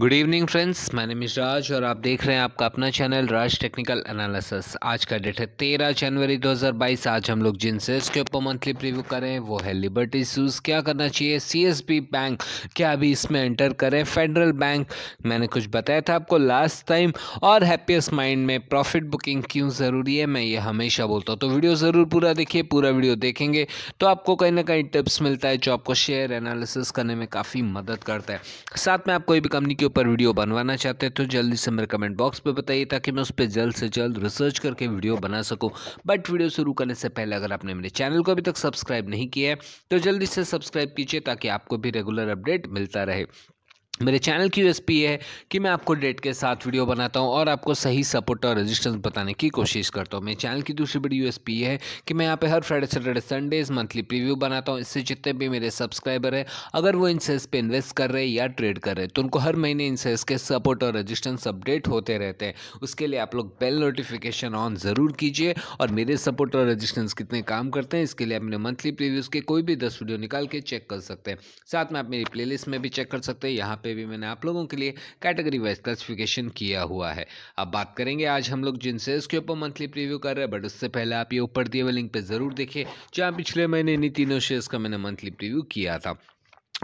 good evening friends मैंने मिसराज और आप देख रहे हैं आपका अपना चैनल राज टेक्निकल एनालिसिस आज का डेट है तेरह जनवरी 2022 आज हम लोग जिन शेयर्स के ऊपर मंथली प्रीव्यू करें वो है लिबर्टी शूज़ क्या करना चाहिए सीएसबी बैंक क्या अभी इसमें एंटर करें फेडरल बैंक मैंने कुछ बताया था आपको लास्ट टाइम और हैप्पीएस्ट माइंड में प्रॉफिट बुकिंग क्यों ज़रूरी है मैं ये हमेशा बोलता हूँ तो वीडियो ज़रूर पूरा देखिए पूरा वीडियो देखेंगे तो आपको कहीं ना कहीं टिप्स मिलता है जो आपको शेयर एनालिसिस करने में काफ़ी मदद करता है साथ में आप कोई भी कंपनी इसके ऊपर वीडियो बनवाना चाहते हैं तो जल्दी से मेरे कमेंट बॉक्स पर बताइए ताकि मैं उस पर जल्द से जल्द रिसर्च करके वीडियो बना सकूँ बट वीडियो शुरू करने से पहले अगर आपने मेरे चैनल को अभी तक सब्सक्राइब नहीं किया है तो जल्दी से सब्सक्राइब कीजिए ताकि आपको भी रेगुलर अपडेट मिलता रहे मेरे चैनल की यूएसपी है कि मैं आपको डेट के साथ वीडियो बनाता हूं और आपको सही सपोर्ट और रेजिस्टेंस बताने की कोशिश करता हूं मेरे चैनल की दूसरी बड़ी यूएसपी है कि मैं यहाँ पे हर Friday Saturday Sundays monthly preview बनाता हूं इससे जितने भी मेरे सब्सक्राइबर हैं अगर वो इन इंसेस पे इन्वेस्ट कर रहे या ट्रेड कर रहे तो उनको हर महीने इन इंसेस के सपोर्ट और रजिस्टेंस अपडेट होते रहते हैं उसके लिए आप लोग बेल नोटिफिकेशन ऑन ज़रूर कीजिए और मेरे सपोर्ट और रजिस्टेंस कितने काम करते हैं इसके लिए अपने मंथली प्रीव्यूज़ के कोई भी दस वीडियो निकाल के चेक कर सकते हैं साथ में आप मेरी प्ले में भी चेक कर सकते हैं यहाँ पे भी मैंने आप लोगों के लिए कैटेगरी वाइज क्लासिफिकेशन किया हुआ है अब बात करेंगे आज हम लोग जिन सेल्स के ऊपर मंथली प्रीव्यू कर रहे हैं बट उससे पहले आप ये ऊपर दिए हुए लिंक पर ज़रूर देखिए जहाँ पिछले महीने इन्हीं तीनों शेयर्स का मैंने मंथली प्रीव्यू किया था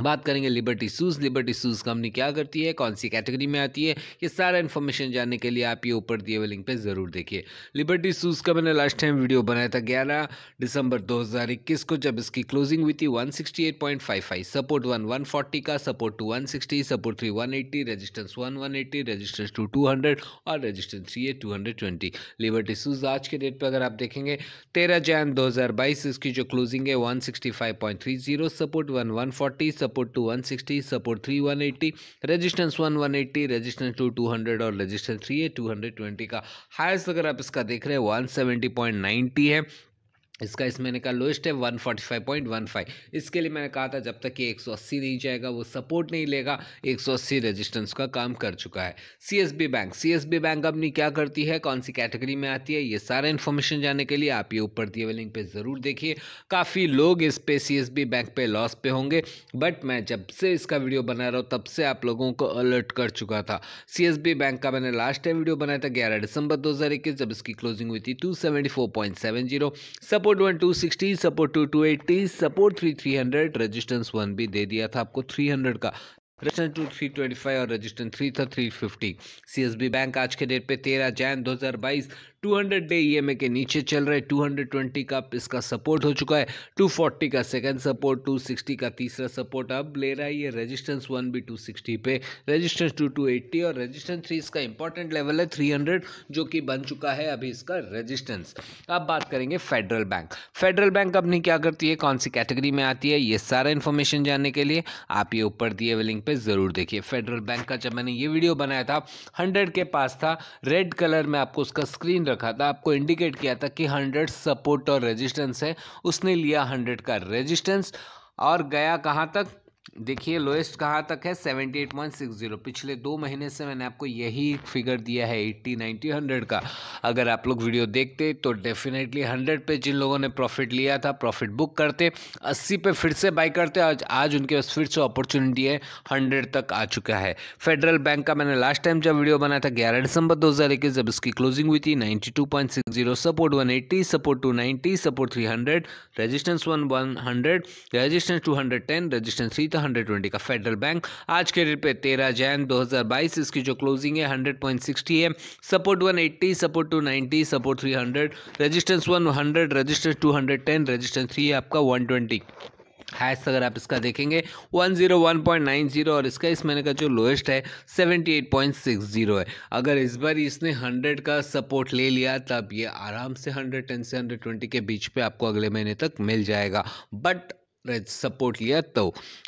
बात करेंगे Liberty shoes Liberty shoes company क्या करती है कौन सी कैटेगरी में आती है ये सारा इन्फॉर्मेशन जानने के लिए आप ये ऊपर दिए हुए लिंक पे ज़रूर देखिए लिबर्टी शूज़ का मैंने लास्ट टाइम वीडियो बनाया था 11 दिसंबर 2021 को जब इसकी क्लोजिंग हुई थी 168.55 सपोर्ट वन वन का support two one support three eighty resistance one eighty resistance two 200 और रजिस्टेंस थ्री है ट्वेंटी लिबर्टी शूज़ आज के डेट पर अगर आप देखेंगे तेरह जैन दो इसकी जो क्लोजिंग है one support one one support two one sixty support three one eighty resistance one one eighty resistance two two hundred और रजिस्टेंस थ्री है टू हंड्रेड ट्वेंटी का हाइस्ट अगर आप इसका देख रहे हैं वन सेवेंटी पॉइंट नाइन्टी है इसका इस मैंने कहा लोएस्ट है 145.15 इसके लिए मैंने कहा था जब तक कि 180 नहीं जाएगा वो सपोर्ट नहीं लेगा 180 रेजिस्टेंस का काम कर चुका है सीएसबी बैंक सीएसबी बैंक अपनी क्या करती है कौन सी कैटेगरी में आती है ये सारा इन्फॉर्मेशन जानने के लिए आप ये ऊपर दिए हुए लिंक पर ज़रूर देखिए काफ़ी लोग इस पर सी बैंक पर लॉस पे होंगे बट मैं जब से इसका वीडियो बना रहा हूँ तब से आप लोगों को अलर्ट कर चुका था सी बैंक का मैंने लास्ट टाइम वीडियो बनाया था ग्यारह दिसंबर दो जब इसकी क्लोजिंग हुई थी two support support one two sixty support two two eighty support three three hundred resistance one भी दे दिया था आपको थ्री हंड्रेड का resistance two three twenty five और रेजिस्टेंस थ्री था three fifty C S B bank आज के डेट पे तेरह जैन दो हज़ार बाईस two hundred day E M A के नीचे चल रहे टू हंड्रेड ट्वेंटी का इसका सपोर्ट हो चुका है टू फोर्टी का सेकेंड सपोर्ट टू सिक्सटी का तीसरा सपोर्ट अब ले रहा है ये resistance one be two sixty पे रजिस्टेंस टू टू एट्टी और रजिस्टेंस थ्री इसका इंपॉर्टेंट लेवल है थ्री हंड्रेड जो कि बन चुका है अभी इसका रजिस्टेंस अब बात करेंगे फेडरल बैंक फेडरल बैंक अपनी क्या करती है कौन सी कैटेगरी में आती है ये सारा इन्फॉर्मेशन जानने के लिए आप ये ऊपर दिए हुए लिंक पर पे ज़रूर देखिए फेडरल बैंक का जब मैंने ये वीडियो बनाया था हंड्रेड के पास था रेड कलर में आपको उसका स्क्रीन रखा था आपको इंडिकेट किया था कि हंड्रेड सपोर्ट और रेजिस्टेंस है उसने लिया हंड्रेड का रेजिस्टेंस और गया कहाँ तक देखिए लोएस्ट कहाँ तक है seventy eight point six zero पिछले दो महीने से मैंने आपको यही फिगर दिया है एट्टी नाइन्टी हंड्रेड का अगर आप लोग वीडियो देखते तो डेफिनेटली हंड्रेड पे जिन लोगों ने प्रॉफिट लिया था प्रॉफिट बुक करते अस्सी पे फिर से बाई करते आज आज उनके पास फिर से अपॉर्चुनिटी है हंड्रेड तक आ चुका है फेडरल बैंक का मैंने लास्ट टाइम जब वीडियो बनाया था ग्यारह दिसंबर दो हज़ार इक्कीस जब इसकी क्लोजिंग हुई थी ninety two point six zero support one eighty support two ninety support three hundred resistance one one hundred resistance two hundred ten resistance three था 120 का फेडरल बैंक आज के रेट पे तेरह जैन 2022 इसकी जो क्लोजिंग है हंड्रेड 100.60 है support 180 support 290 support 300 resistance 100 resistance 210 resistance 3 है आपका 120 हाइस्ट अगर आप इसका देखेंगे 101.90 और इसका इस महीने का जो लोएस्ट है 78.60 है अगर इस बार इसने 100 का सपोर्ट ले लिया तब ये आराम से 110 से 120 के बीच पे आपको अगले महीने तक मिल जाएगा बट सपोर्ट लिया तो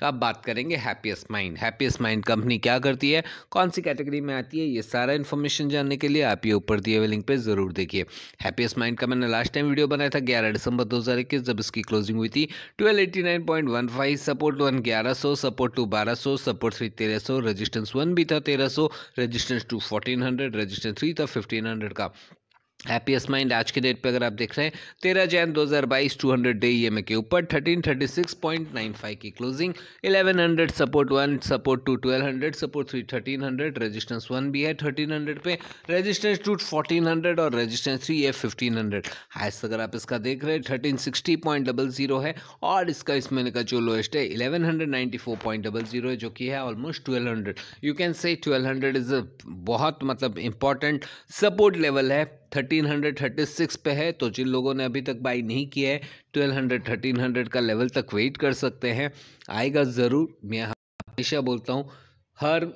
अब बात करेंगे happiest mind happiest mind company क्या करती है कौन सी कैटेगरी में आती है ये सारा इन्फॉर्मेशन जानने के लिए आप ये ऊपर दिए हुए लिंक पे ज़रूर देखिए हैप्पीएस्ट माइंड का मैंने लास्ट टाइम वीडियो बनाया था 11 दिसंबर 2021 जब इसकी क्लोजिंग हुई थी फाइव सपोर्ट वन ग्यारह सपोर्ट टू बारह सपोर्ट थ्री तेरह रजिस्टेंस वन भी था तेरह सौ resistance two fourteen hundred resistance three था फिफ्टीन का हैप्पीएस्ट माइंड आज के डेट पे अगर आप देख रहे हैं तेरह जैन 2022 200 डे ई के ऊपर 1336.95 की closing 1100 support one support two 1200 support three 1300 resistance one भी है 1300 पे रेजिस्टेंस टू 1400 और रेजिस्टेंस थ्री है 1500 हाइस्ट अगर आप इसका देख रहे हैं thirteen sixty point double zero है और इसका इस महीने का जो लोएस्ट है eleven hundred ninety four point double zero है जो कि है almost twelve hundred you can say twelve hundred is बहुत मतलब इंपॉर्टेंट सपोर्ट लेवल है थर्टीन हंड्रेड थर्टी सिक्स पे है तो जिन लोगों ने अभी तक बाई नहीं किया है ट्वेल्व हंड्रेड थर्टीन हंड्रेड का लेवल तक वेट कर सकते हैं आएगा ज़रूर मैं हमेशा बोलता हूँ हर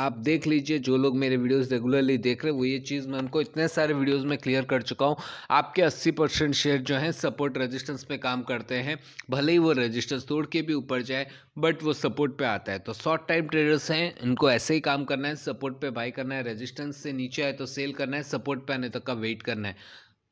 आप देख लीजिए जो लोग मेरे वीडियोस रेगुलरली देख रहे हैं वो ये चीज़ मैं उनको इतने सारे वीडियोस में क्लियर कर चुका हूँ आपके 80 परसेंट शेयर जो हैं सपोर्ट रेजिस्टेंस पे काम करते हैं भले ही वो रेजिस्टेंस तोड़ के भी ऊपर जाए बट वो सपोर्ट पे आता है तो शॉर्ट टाइम ट्रेडर्स हैं इनको ऐसे ही काम करना है सपोर्ट पर बाई करना है रजिस्टेंस से नीचे आए तो सेल करना है सपोर्ट पर आने तक का वेट करना है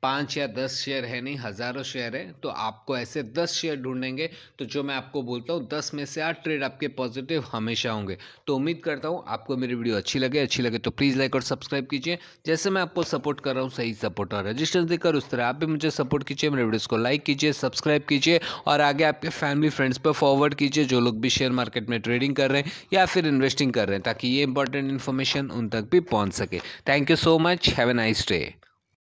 पाँच या दस शेयर है नहीं हज़ारों शेयर है तो आपको ऐसे दस शेयर ढूंढेंगे तो जो मैं आपको बोलता हूँ दस में से आठ ट्रेड आपके पॉजिटिव हमेशा होंगे तो उम्मीद करता हूँ आपको मेरी वीडियो अच्छी लगे अच्छी लगे तो प्लीज़ लाइक और सब्सक्राइब कीजिए जैसे मैं आपको सपोर्ट कर रहा हूँ सही सपोर्ट और रजिस्टेंस देकर उस तरह आप भी मुझे सपोर्ट कीजिए मेरे वीडियोज़ को लाइक कीजिए सब्सक्राइब कीजिए और आगे आपके फैमिली फ्रेंड्स पर फॉरवर्ड कीजिए जो लोग भी शेयर मार्केट में ट्रेडिंग कर रहे हैं या फिर इन्वेस्टिंग कर रहे हैं ताकि ये इंपॉर्टेंट इन्फॉर्मेशन उन तक भी पहुँच सके thank you so much have a nice day